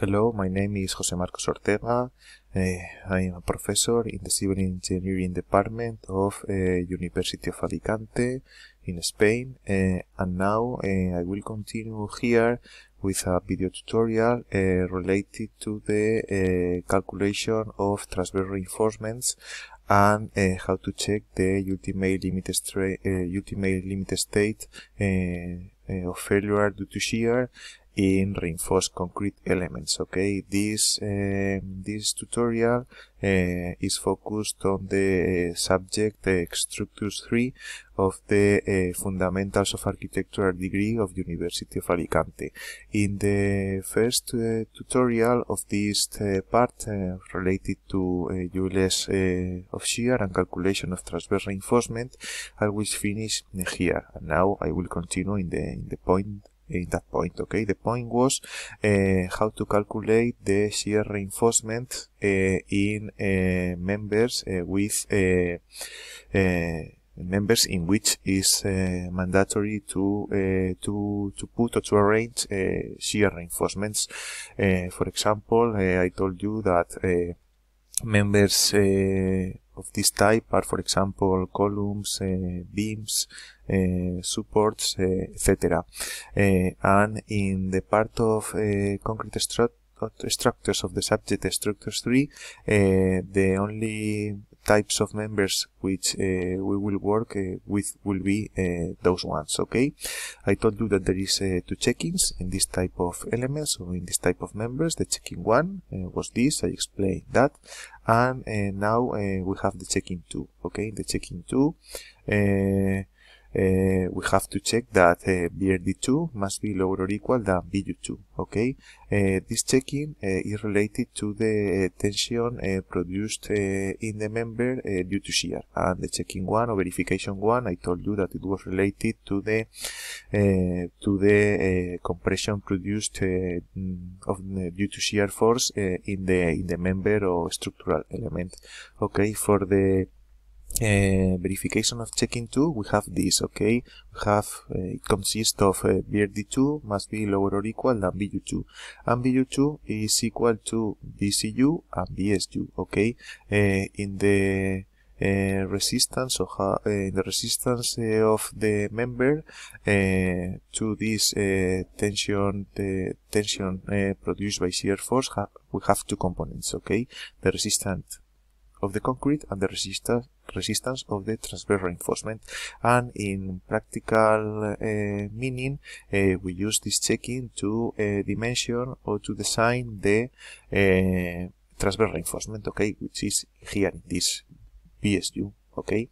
Hello, my name is Jose Marcos Ortega. Uh, I am a professor in the Civil Engineering Department of uh, University of Alicante in Spain. Uh, and now I will continue here with a video tutorial related to the calculation of transverse reinforcements and how to check the ultimate limit, ultimate limit state of failure due to shear in reinforced concrete elements. Okay, this uh, this tutorial uh, is focused on the uh, subject uh, structures 3 of the uh, Fundamentals of Architectural degree of the University of Alicante. In the first uh, tutorial of this part related to Jules of shear and calculation of transverse reinforcement, I will finish here. And now I will continue in the in the point in that point, okay? The point was uh, how to calculate the shear reinforcement uh, in uh, members with members in which is mandatory to to to put or to arrange shear reinforcements. for example, I told you that members of this type are, for example, columns, beams, Eh, supports, eh, etc. Eh, and in the part of concrete structures of the subject structures 3 the only types of members which uh, we will work uh, with will be uh, those ones okay i told you that there is two check-ins in this type of elements or in this type of members the check-in one was this i explained that and now we have the check-in two okay the check-in two uh, we have to check that uh, BRD2 must be lower or equal than BU2. Okay, uh, this checking uh, is related to the uh, tension uh, produced in the member due to shear. And the checking one or verification one, I told you that it was related to the to the compression produced mm, of due to shear force in the in the member or structural element. Okay, for the uh, verification of checking two, we have this, okay? We have, uh, it consists of uh, BRD2 must be lower or equal than BU2. And BU2 is equal to BCU and BSU, okay? Uh, uh, uh, in the resistance of the resistance of the member to this tension the tension produced by shear force ha we have two components okay the resistance of the concrete and the resistance resistance of the transverse reinforcement and in practical uh, meaning uh, we use this checking to uh, dimension or to design the uh, transverse reinforcement okay which is here in this BSU okay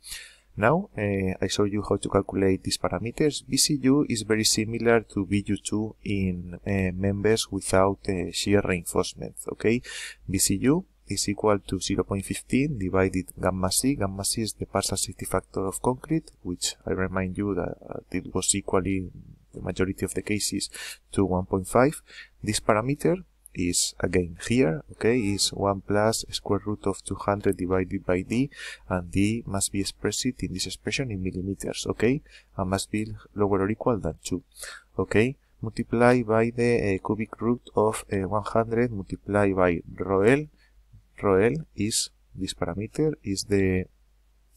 now, uh, I show you how to calculate these parameters. BCU is very similar to BU2 in uh, members without uh, shear reinforcement, okay? BCU is equal to 0.15 divided gamma c. Gamma c is the partial safety factor of concrete, which I remind you that uh, it was equally the majority of the cases to 1.5. This parameter is again here, okay, is 1 plus square root of 200 divided by d, and d must be expressed in this expression in millimeters, okay, and must be lower or equal than 2, okay multiply by the uh, cubic root of uh, 100 multiply by rho l ρl is, this parameter, is the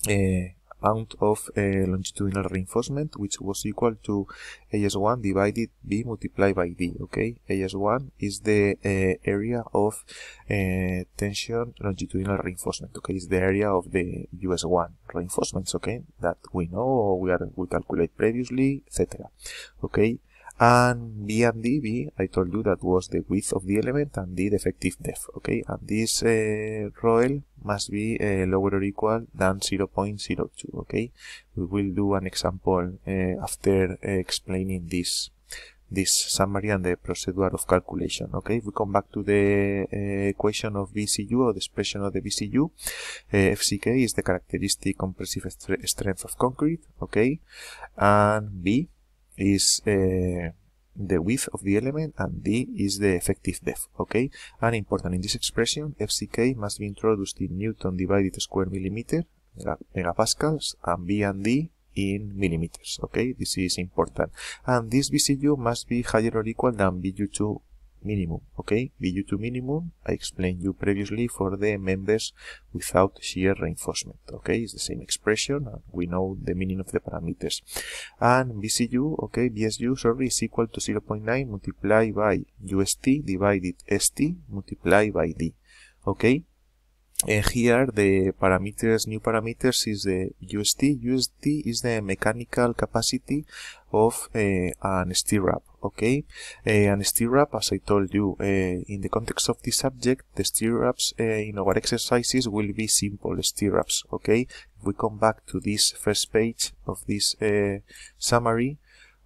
eh, amount of eh, longitudinal reinforcement, which was equal to AS1 divided B multiplied by D, okay? AS1 is the eh, area of tension longitudinal reinforcement, okay? It's the area of the US1 reinforcements, okay? That we know, we, are, we calculate previously, etc. Okay? and B and DB, I told you that was the width of the element and the effective depth, okay? And this uh, ROL must be uh, lower or equal than 0.02, okay? We will do an example uh, after uh, explaining this this summary and the procedure of calculation. Okay, if we come back to the uh, equation of VCU or the expression of the VCU, uh, FCK is the characteristic compressive strength of concrete. Okay, and B is uh, the width of the element and d is the effective depth, okay? And important in this expression, fck must be introduced in newton divided square millimeter, megapascals, and b and d in millimeters, okay? This is important. And this VCU must be higher or equal than VU2 minimum. Okay, VU to 2 minimum I explained you previously for the members without shear reinforcement. Okay, it's the same expression and we know the meaning of the parameters. And BCU, okay, BSU, sorry, is equal to 0.9 multiplied by UST divided ST multiplied by D. Okay, here the parameters, new parameters is the UST. UST is the mechanical capacity of uh, an stirrup. Okay, uh, an stirrup, as I told you, uh, in the context of this subject, the stirrups uh, in our exercises will be simple stirrups. Okay, if we come back to this first page of this summary,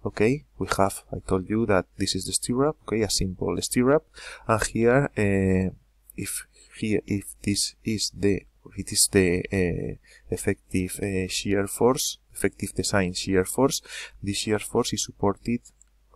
okay we have i told you that this is the stirrup okay a simple stirrup and here uh, if here if this is the it is the uh, effective uh, shear force, effective design shear force. This shear force is supported,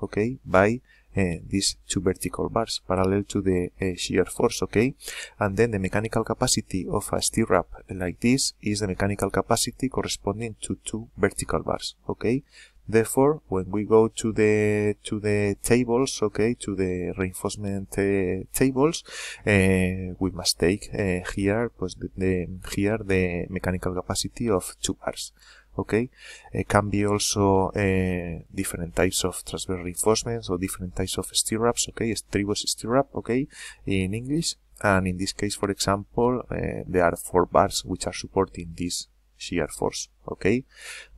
okay, by uh, these two vertical bars parallel to the shear force, okay. And then the mechanical capacity of a stirrup like this is the mechanical capacity corresponding to two vertical bars, okay. Therefore, when we go to the to the tables, okay, to the reinforcement uh, tables, uh, we must take uh, here, pues the, the, here the mechanical capacity of two bars. Okay, it can be also different types of transverse reinforcements or different types of stirrups. Okay, stirrups, stirrup. Okay, in English, and in this case, for example, there are four bars which are supporting this shear force, okay?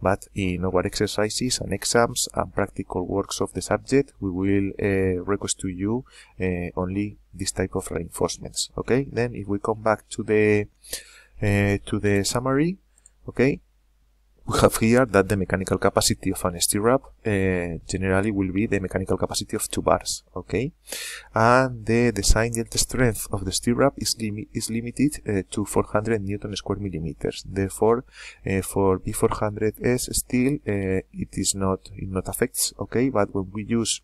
But in our exercises and exams and practical works of the subject, we will uh, request to you uh, only this type of reinforcements, okay? Then if we come back to the, uh, to the summary, okay? We have here that the mechanical capacity of an stirrup uh, generally will be the mechanical capacity of 2 bars, okay? And the design yield strength of the stirrup is, limi is limited uh, to 400 newton square millimeters. Therefore, uh, for B400S steel, uh, it is not, it not affects, okay? But when we use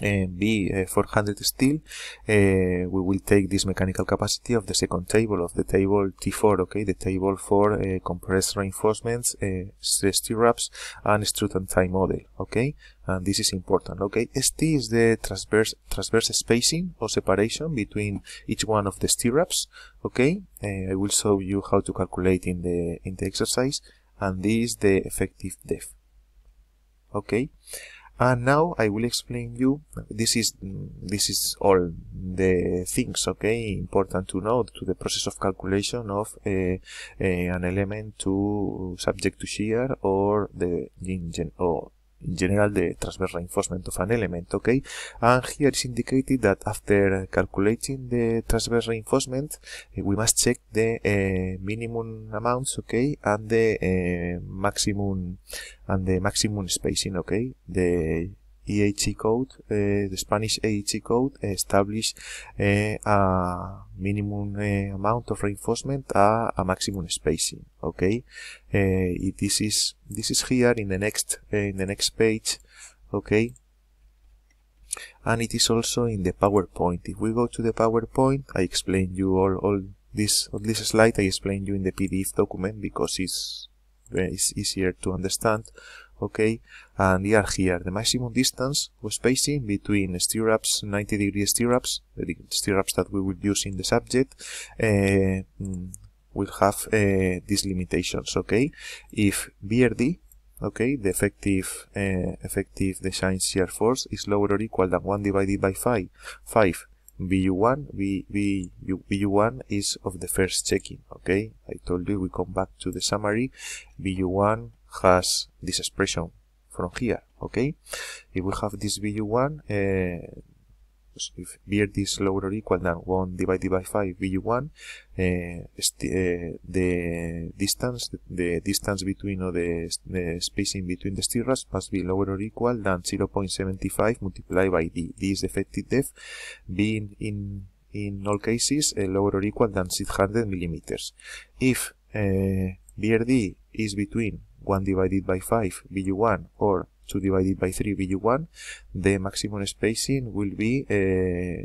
B uh, 400 steel uh, we will take this mechanical capacity of the second table of the table T4 okay the table for uh, compressed reinforcements stress stirrups and strut and tie model okay and this is important okay st is the transverse transverse spacing or separation between each one of the stirrups okay uh, i will show you how to calculate in the in the exercise and this is the effective depth okay and ah, now I will explain you this is this is all the things okay important to know to the process of calculation of a, eh, a, eh, an element to subject to shear or the in, or In general, the transverse reinforcement of an element, okay? And here is indicated that after calculating the transverse reinforcement, eh, we must check the eh, minimum amounts, okay? And the eh, maximum, and the maximum spacing, okay? The EHE code, eh, the Spanish EHE code eh, establishes eh, a minimum amount of reinforcement, a, a maximum spacing. Okay, this is this is here in the next in the next page. Okay, and it is also in the PowerPoint. If we go to the PowerPoint, I explain you all all this on this slide. I explain you in the PDF document because it's it's easier to understand okay and we are here the maximum distance spacing between stirrups 90 degree stirrups the stirrups that we will use in the subject uh, will have uh, these limitations okay if brd okay the effective uh, effective design shear force is lower or equal than 1 divided by 5 5 bu1 Bu bu1 is of the first checking okay i told you we come back to the summary bu1 has this expression from here, okay? If we have this VU1, uh, if VRD is lower or equal than 1 divided by 5 VU1, uh, uh, the distance, the distance between or the, the spacing between the stirrups must be lower or equal than 0.75 multiplied by D. D is effective depth, being in in all cases uh, lower or equal than 600 millimeters. If uh, is between 1 divided by 5 BU1 or 2 divided by 3 BU1, the maximum spacing will be uh,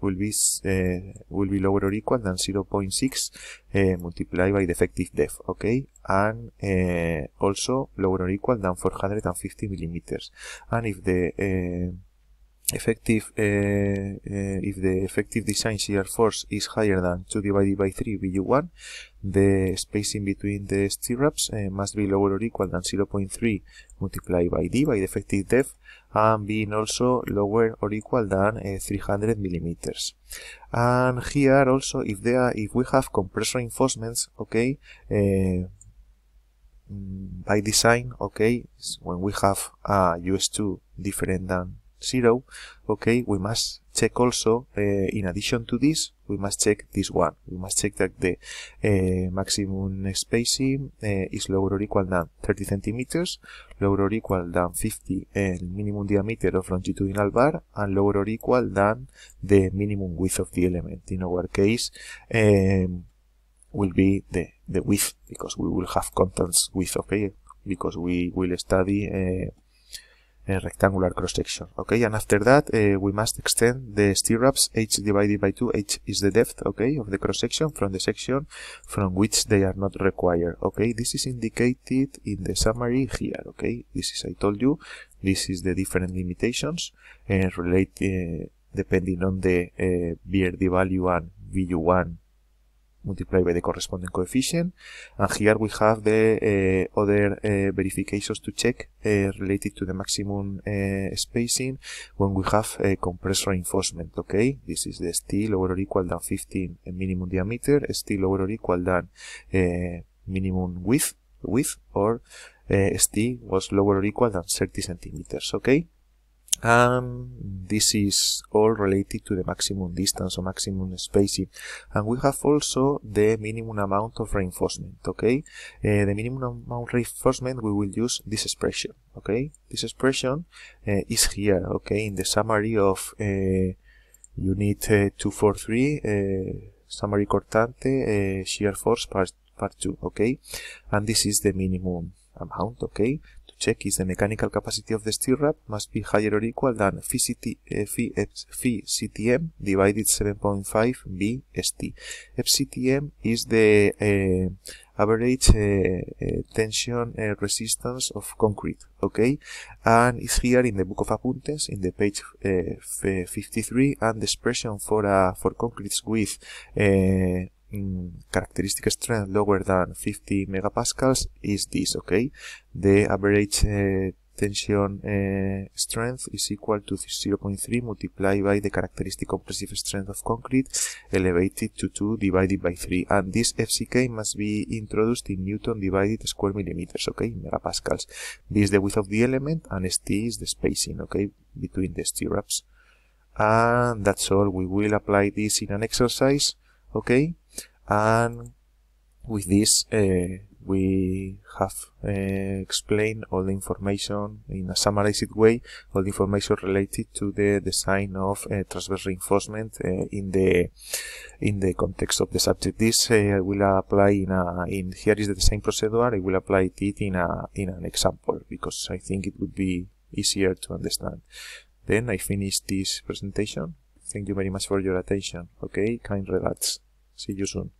will be uh, will be lower or equal than 0.6 uh, multiplied by the effective depth, okay, and uh, also lower or equal than 450 millimeters. And if the uh, effective uh, uh, if the effective design shear force is higher than 2 divided by 3 VU one the spacing between the stirrups uh, must be lower or equal than 0.3 multiplied by D by the effective depth and being also lower or equal than 300 millimeters and here also if there are, if we have compressor reinforcements okay mm, by design okay when we have a US2 different than 0, okay, we must check also, uh, in addition to this, we must check this one. We must check that the uh, maximum spacing eh, is lower or equal than 30 centimeters, lower or equal than 50 and minimum diameter of longitudinal bar, and lower or equal than the minimum width of the element. In our case, um, will be the, the width, because we will have contents width, okay, because we will study a eh, rectangular cross section. Okay, and after that uh, we must extend the stirrups h divided by 2, h is the depth, okay, of the cross section from the section from which they are not required. Okay, this is indicated in the summary here, okay, this is I told you, this is the different limitations and uh, eh, relate uh, depending on the uh, BRD value and VU1 multiplied by the corresponding coefficient. And here we have the uh, other uh, verifications to check uh, related to the maximum spacing when we have a compressed reinforcement. Okay, this is the steel lower or equal than 15 minimum diameter, steel lower or equal than minimum width, width or uh, steel was lower or equal than 30 centimeters. Okay and um, this is all related to the maximum distance or maximum spacing and we have also the minimum amount of reinforcement okay uh, the minimum amount reinforcement we will use this expression okay this expression uh, is here okay in the summary of uh, unit uh, 243 uh, summary cortante uh, shear force part, part 2 okay and this is the minimum amount okay check is the mechanical capacity of the stirrup must be higher or equal than Φct, Φctm divided 7.5 B St. FCTM is the uh, average uh, uh, tension resistance of concrete, okay? And it's here in the book of Apuntes, in the page 53, and the expression for, for concretes with Mm, characteristic strength lower than 50 megapascals is this, okay? The average uh, tension uh, strength is equal to 0.3 multiplied by the characteristic compressive strength of concrete elevated to 2 divided by 3 and this FCK must be introduced in Newton divided square millimeters okay megapascals B is the width of the element and ST is the spacing, okay between the stirrups and that's all we will apply this in an exercise okay and with this uh, we have uh, explained all the information in a summarized way, all the information related to the design of uh, transverse reinforcement uh, in the in the context of the subject. This uh, will apply in a in here is the same procedure. I will apply it in a in an example because I think it would be easier to understand. Then I finish this presentation. Thank you very much for your attention. Okay, kind regards. See you soon.